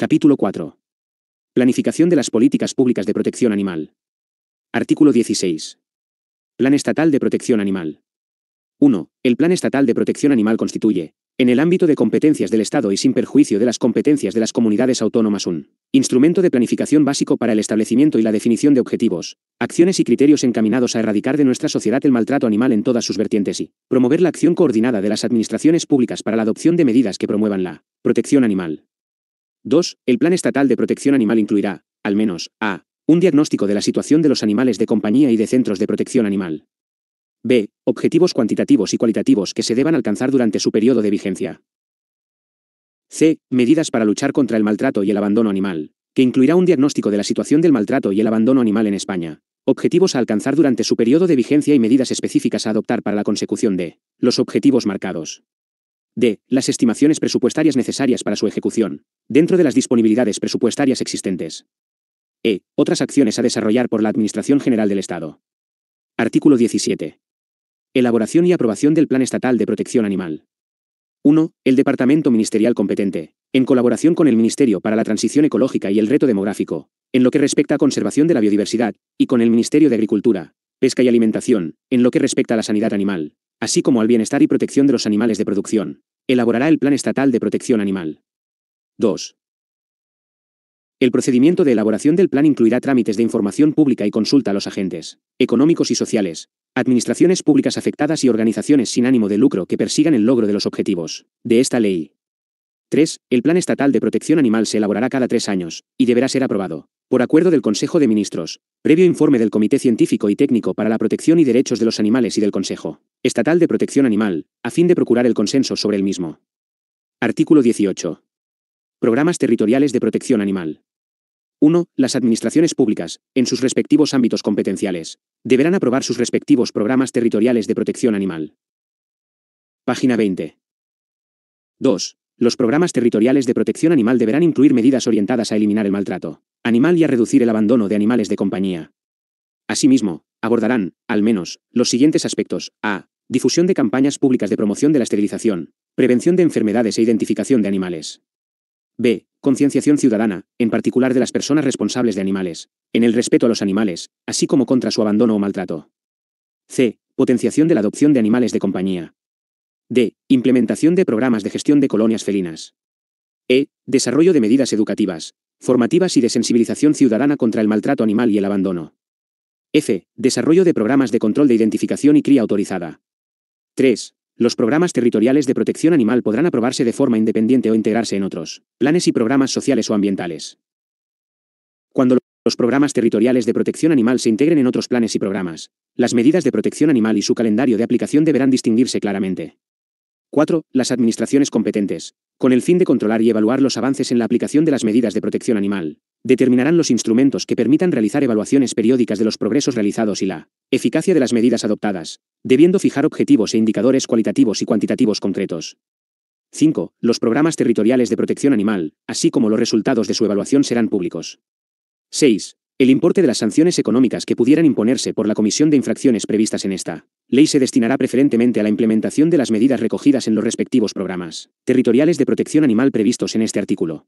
Capítulo 4. Planificación de las políticas públicas de protección animal. Artículo 16. Plan Estatal de Protección Animal. 1. El Plan Estatal de Protección Animal constituye, en el ámbito de competencias del Estado y sin perjuicio de las competencias de las comunidades autónomas, un instrumento de planificación básico para el establecimiento y la definición de objetivos, acciones y criterios encaminados a erradicar de nuestra sociedad el maltrato animal en todas sus vertientes y promover la acción coordinada de las administraciones públicas para la adopción de medidas que promuevan la protección animal. 2. El Plan Estatal de Protección Animal incluirá, al menos, a. Un diagnóstico de la situación de los animales de compañía y de centros de protección animal. b. Objetivos cuantitativos y cualitativos que se deban alcanzar durante su periodo de vigencia. c. Medidas para luchar contra el maltrato y el abandono animal, que incluirá un diagnóstico de la situación del maltrato y el abandono animal en España, objetivos a alcanzar durante su periodo de vigencia y medidas específicas a adoptar para la consecución de los objetivos marcados. D. Las estimaciones presupuestarias necesarias para su ejecución, dentro de las disponibilidades presupuestarias existentes. E. Otras acciones a desarrollar por la Administración General del Estado. Artículo 17. Elaboración y aprobación del Plan Estatal de Protección Animal. 1. El Departamento Ministerial competente, en colaboración con el Ministerio para la Transición Ecológica y el Reto Demográfico, en lo que respecta a conservación de la biodiversidad, y con el Ministerio de Agricultura, Pesca y Alimentación, en lo que respecta a la sanidad animal, así como al bienestar y protección de los animales de producción. Elaborará el Plan Estatal de Protección Animal. 2. El procedimiento de elaboración del plan incluirá trámites de información pública y consulta a los agentes, económicos y sociales, administraciones públicas afectadas y organizaciones sin ánimo de lucro que persigan el logro de los objetivos de esta ley. 3. El Plan Estatal de Protección Animal se elaborará cada tres años, y deberá ser aprobado por acuerdo del Consejo de Ministros, previo informe del Comité Científico y Técnico para la Protección y Derechos de los Animales y del Consejo Estatal de Protección Animal, a fin de procurar el consenso sobre el mismo. Artículo 18. Programas territoriales de protección animal. 1. Las administraciones públicas, en sus respectivos ámbitos competenciales, deberán aprobar sus respectivos programas territoriales de protección animal. Página 20. 2. Los programas territoriales de protección animal deberán incluir medidas orientadas a eliminar el maltrato, animal y a reducir el abandono de animales de compañía. Asimismo, abordarán, al menos, los siguientes aspectos. A. Difusión de campañas públicas de promoción de la esterilización, prevención de enfermedades e identificación de animales. B. Concienciación ciudadana, en particular de las personas responsables de animales, en el respeto a los animales, así como contra su abandono o maltrato. C. Potenciación de la adopción de animales de compañía. D. Implementación de programas de gestión de colonias felinas. E. Desarrollo de medidas educativas, formativas y de sensibilización ciudadana contra el maltrato animal y el abandono. F. Desarrollo de programas de control de identificación y cría autorizada. 3. Los programas territoriales de protección animal podrán aprobarse de forma independiente o integrarse en otros planes y programas sociales o ambientales. Cuando los programas territoriales de protección animal se integren en otros planes y programas, las medidas de protección animal y su calendario de aplicación deberán distinguirse claramente. 4. Las administraciones competentes, con el fin de controlar y evaluar los avances en la aplicación de las medidas de protección animal, determinarán los instrumentos que permitan realizar evaluaciones periódicas de los progresos realizados y la eficacia de las medidas adoptadas, debiendo fijar objetivos e indicadores cualitativos y cuantitativos concretos. 5. Los programas territoriales de protección animal, así como los resultados de su evaluación serán públicos. 6. El importe de las sanciones económicas que pudieran imponerse por la comisión de infracciones previstas en esta ley se destinará preferentemente a la implementación de las medidas recogidas en los respectivos programas territoriales de protección animal previstos en este artículo.